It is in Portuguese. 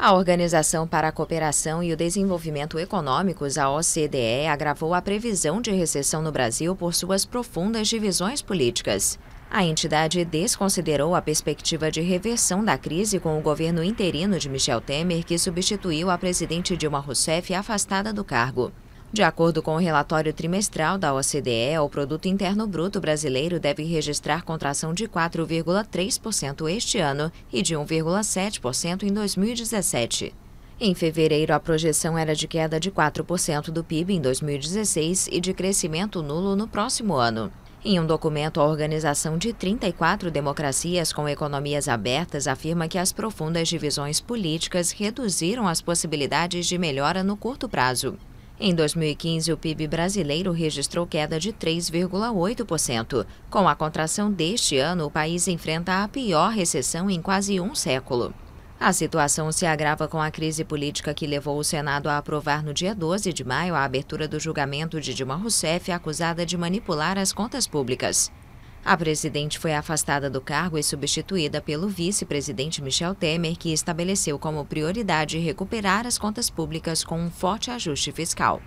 A Organização para a Cooperação e o Desenvolvimento Econômicos, a OCDE, agravou a previsão de recessão no Brasil por suas profundas divisões políticas. A entidade desconsiderou a perspectiva de reversão da crise com o governo interino de Michel Temer, que substituiu a presidente Dilma Rousseff afastada do cargo. De acordo com o relatório trimestral da OCDE, o Produto Interno Bruto brasileiro deve registrar contração de 4,3% este ano e de 1,7% em 2017. Em fevereiro, a projeção era de queda de 4% do PIB em 2016 e de crescimento nulo no próximo ano. Em um documento, a Organização de 34 Democracias com Economias Abertas afirma que as profundas divisões políticas reduziram as possibilidades de melhora no curto prazo. Em 2015, o PIB brasileiro registrou queda de 3,8%. Com a contração deste ano, o país enfrenta a pior recessão em quase um século. A situação se agrava com a crise política que levou o Senado a aprovar no dia 12 de maio a abertura do julgamento de Dilma Rousseff, acusada de manipular as contas públicas. A presidente foi afastada do cargo e substituída pelo vice-presidente Michel Temer, que estabeleceu como prioridade recuperar as contas públicas com um forte ajuste fiscal.